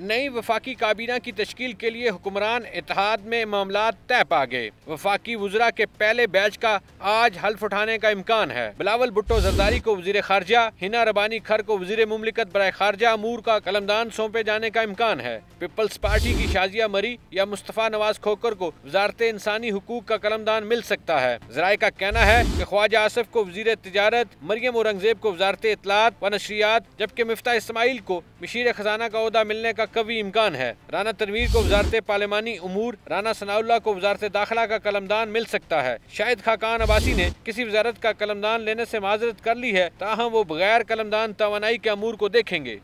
नई वफाकी काबीना की तश्ल के लिए हुक्मरान इतिहाद में मामला तय पा गए वफाकी वजरा के पहले बैच का आज हल्फ उठाने का इम्कान है बिलावल भुट्टो जरदारी को वजी खारजा हिना रबानी खर को वजीर ममलिकत बर खारजा अमूर का कलमदान सौंपे जाने का इम्कान है पीपल्स पार्टी की शाजिया मरी या मुस्तफ़ा नवाज खोकर को वजारत इंसानी हकूक का कलमदान मिल सकता है जराये का कहना है की ख्वाजा आसफ को वजीर तजारत मरियम औरंगजेब को वजारत इतलात व नशरियात जबकि मफ्ता इसमाइल को मशीर खजाना का अहदा मिलने का का कभी इम्कान है राना तनवीर को वजारत पार्लिमानी उमूर राना सनाउल्ला को वजारत दाखिला का कलमदान मिल सकता है शायद खाकान अबासी ने किसी वजारत का कलमदान लेने ऐसी माजरत कर ली है ताहम वो बगैर कलमदान तोानाई के अमूर को देखेंगे